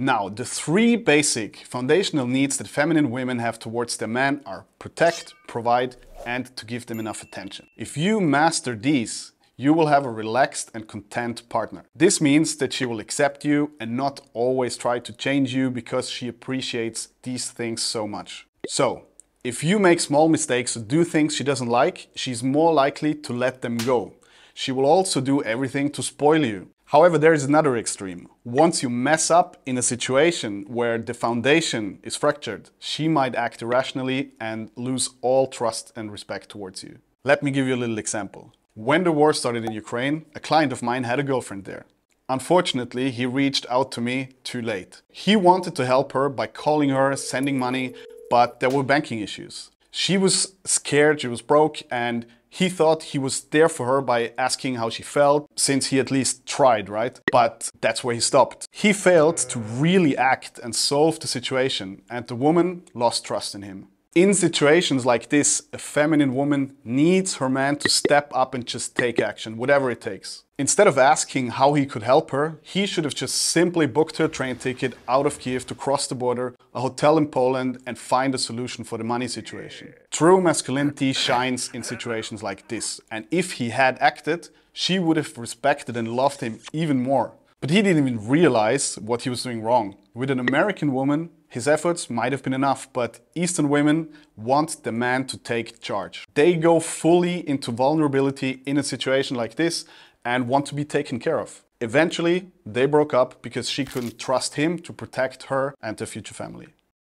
Now, the three basic foundational needs that feminine women have towards their men are protect, provide, and to give them enough attention. If you master these, you will have a relaxed and content partner. This means that she will accept you and not always try to change you because she appreciates these things so much. So, if you make small mistakes or do things she doesn't like, she's more likely to let them go. She will also do everything to spoil you. However, there is another extreme. Once you mess up in a situation where the foundation is fractured, she might act irrationally and lose all trust and respect towards you. Let me give you a little example. When the war started in Ukraine, a client of mine had a girlfriend there. Unfortunately, he reached out to me too late. He wanted to help her by calling her, sending money, but there were banking issues. She was scared, she was broke, and he thought he was there for her by asking how she felt, since he at least tried, right? But that's where he stopped. He failed to really act and solve the situation, and the woman lost trust in him in situations like this, a feminine woman needs her man to step up and just take action, whatever it takes. Instead of asking how he could help her, he should have just simply booked her train ticket out of Kiev to cross the border, a hotel in Poland, and find a solution for the money situation. True masculinity shines in situations like this, and if he had acted, she would have respected and loved him even more. But he didn't even realize what he was doing wrong. With an American woman, his efforts might have been enough, but Eastern women want the man to take charge. They go fully into vulnerability in a situation like this and want to be taken care of. Eventually, they broke up because she couldn't trust him to protect her and her future family.